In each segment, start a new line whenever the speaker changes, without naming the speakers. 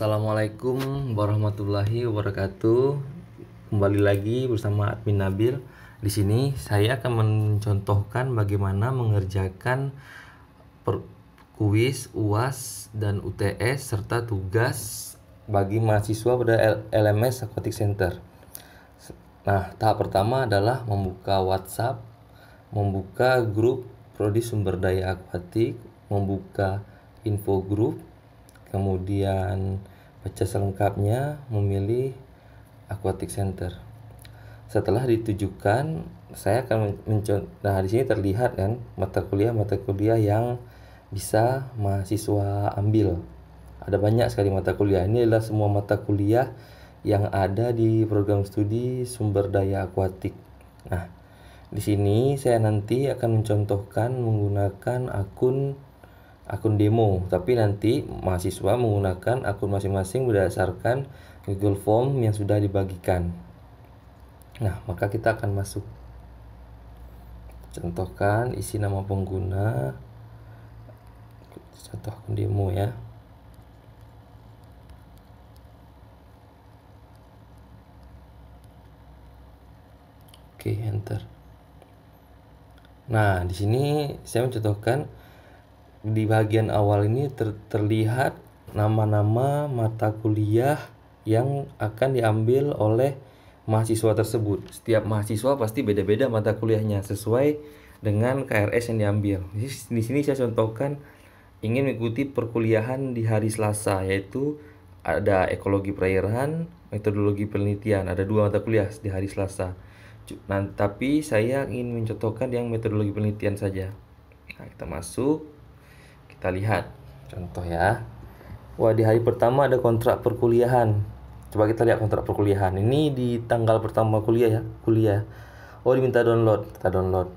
Assalamualaikum warahmatullahi wabarakatuh. Kembali lagi bersama admin Nabil. Di sini saya akan mencontohkan bagaimana mengerjakan per kuis UAS dan UTS serta tugas bagi mahasiswa pada LMS Aquatic Center. Nah, tahap pertama adalah membuka WhatsApp, membuka grup prodi sumber daya akuatik, membuka info grup, kemudian baca selengkapnya memilih aquatic center setelah ditujukan saya akan mencoba nah di sini terlihat kan mata kuliah mata kuliah yang bisa mahasiswa ambil ada banyak sekali mata kuliah ini adalah semua mata kuliah yang ada di program studi sumber daya akuatik nah di sini saya nanti akan mencontohkan menggunakan akun akun demo, tapi nanti mahasiswa menggunakan akun masing-masing berdasarkan Google Form yang sudah dibagikan. Nah, maka kita akan masuk. Contohkan isi nama pengguna, contoh akun demo ya. Oke, enter. Nah, di sini saya mencontohkan di bagian awal ini ter terlihat nama-nama mata kuliah yang akan diambil oleh mahasiswa tersebut. Setiap mahasiswa pasti beda-beda mata kuliahnya sesuai dengan KRS yang diambil. Di sini saya contohkan ingin mengikuti perkuliahan di hari Selasa yaitu ada ekologi perairan, metodologi penelitian. Ada dua mata kuliah di hari Selasa. Nah, tapi saya ingin mencontohkan yang metodologi penelitian saja. Nah, kita masuk kita lihat. Contoh ya. Wah, di hari pertama ada kontrak perkuliahan. Coba kita lihat kontrak perkuliahan. Ini di tanggal pertama kuliah ya, kuliah. Oh, diminta download. Kita download.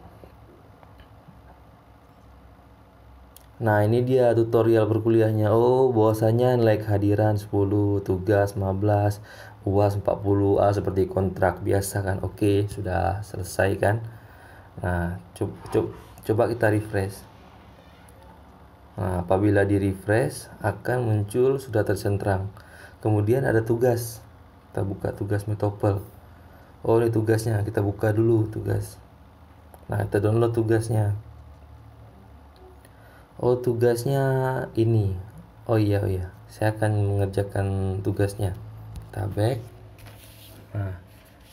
Nah, ini dia tutorial perkuliahannya Oh, bahwasanya nilai kehadiran 10, tugas 15, UAS 40 A seperti kontrak biasa kan. Oke, sudah selesai kan. Nah, coba, coba kita refresh. Nah, apabila di refresh akan muncul sudah tercentrang. Kemudian ada tugas. Kita buka tugas Metopel. Oh, ini tugasnya. Kita buka dulu tugas. Nah, kita download tugasnya. Oh, tugasnya ini. Oh iya, oh iya. Saya akan mengerjakan tugasnya. Kita back. Nah,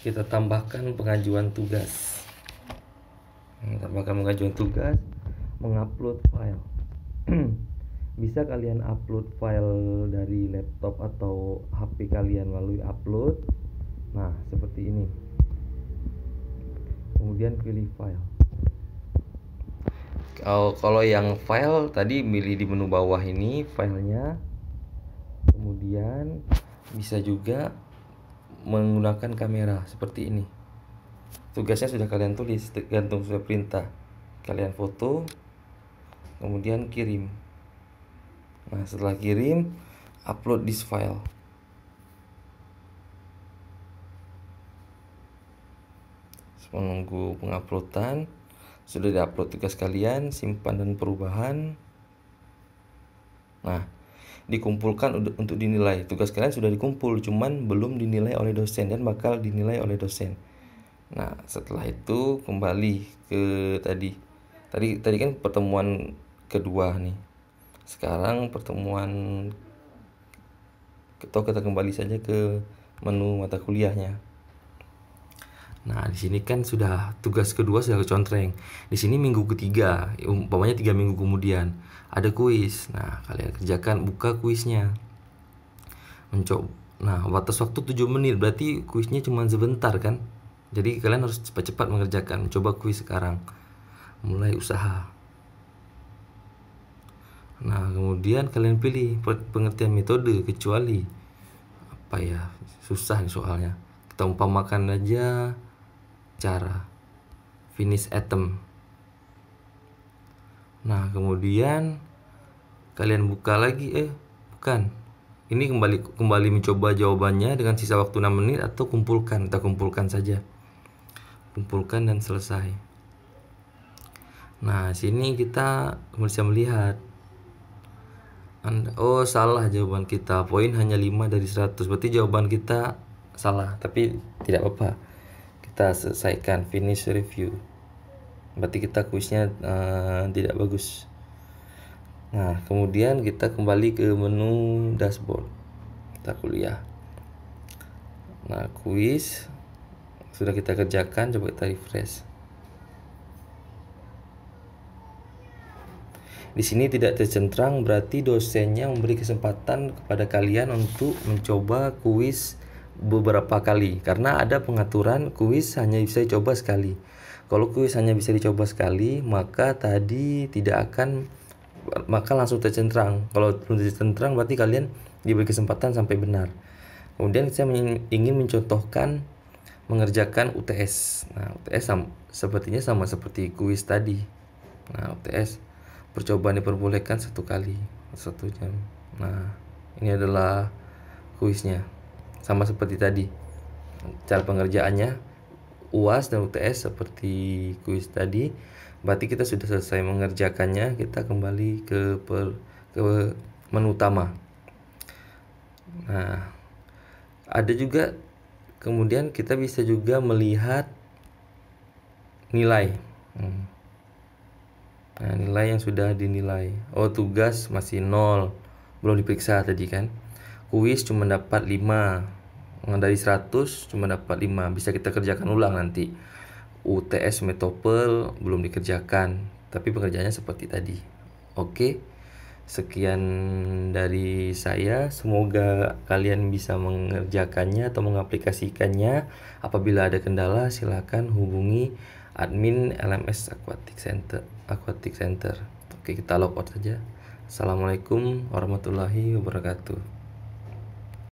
kita tambahkan pengajuan tugas. kita Tambahkan pengajuan tugas, mengupload file bisa kalian upload file dari laptop atau HP kalian melalui upload nah seperti ini kemudian pilih file kalau, yang file tadi milih di menu bawah ini filenya kemudian bisa juga menggunakan kamera seperti ini tugasnya sudah kalian tulis tergantung sudah perintah kalian foto kemudian kirim nah setelah kirim upload this file menunggu penguploadan sudah diupload tugas kalian simpan dan perubahan nah dikumpulkan untuk dinilai tugas kalian sudah dikumpul cuman belum dinilai oleh dosen dan bakal dinilai oleh dosen nah setelah itu kembali ke tadi tadi tadi kan pertemuan kedua nih sekarang pertemuan atau kita kembali saja ke menu mata kuliahnya Nah, di sini kan sudah tugas kedua sudah kecontreng. Di sini minggu ketiga, umpamanya tiga minggu kemudian ada kuis. Nah, kalian kerjakan buka kuisnya. Mencoba. Nah, batas waktu 7 menit berarti kuisnya cuma sebentar kan? Jadi kalian harus cepat-cepat mengerjakan. Coba kuis sekarang. Mulai usaha. Nah, kemudian kalian pilih pengertian metode kecuali apa ya? Susah nih soalnya. Kita umpamakan aja cara finish atom. Nah, kemudian kalian buka lagi eh bukan. Ini kembali kembali mencoba jawabannya dengan sisa waktu 6 menit atau kumpulkan, kita kumpulkan saja. Kumpulkan dan selesai. Nah, sini kita bisa melihat anda, oh salah jawaban kita. Poin hanya 5 dari 100. Berarti jawaban kita salah, tapi tidak apa-apa. Kita selesaikan finish review. Berarti kita kuisnya uh, tidak bagus. Nah, kemudian kita kembali ke menu dashboard. Kita kuliah. Nah, kuis sudah kita kerjakan, coba kita refresh. Di sini tidak tercentrang berarti dosennya memberi kesempatan kepada kalian untuk mencoba kuis beberapa kali karena ada pengaturan kuis hanya bisa dicoba sekali. Kalau kuis hanya bisa dicoba sekali, maka tadi tidak akan maka langsung tercentrang. Kalau belum tercentrang berarti kalian diberi kesempatan sampai benar. Kemudian saya ingin mencontohkan mengerjakan UTS. Nah, UTS sama, sepertinya sama seperti kuis tadi. Nah, UTS percobaan diperbolehkan satu kali satu jam nah ini adalah kuisnya sama seperti tadi cara pengerjaannya UAS dan UTS seperti kuis tadi berarti kita sudah selesai mengerjakannya kita kembali ke per, ke menu utama nah ada juga kemudian kita bisa juga melihat nilai hmm. Nah, nilai yang sudah dinilai. Oh, tugas masih nol. Belum diperiksa tadi kan. Kuis cuma dapat 5. Dari 100 cuma dapat 5. Bisa kita kerjakan ulang nanti. UTS Metopel belum dikerjakan, tapi pekerjaannya seperti tadi. Oke. Sekian dari saya. Semoga kalian bisa mengerjakannya atau mengaplikasikannya. Apabila ada kendala, silakan hubungi admin LMS Aquatic Center Aquatic Center oke kita logout saja Assalamualaikum warahmatullahi wabarakatuh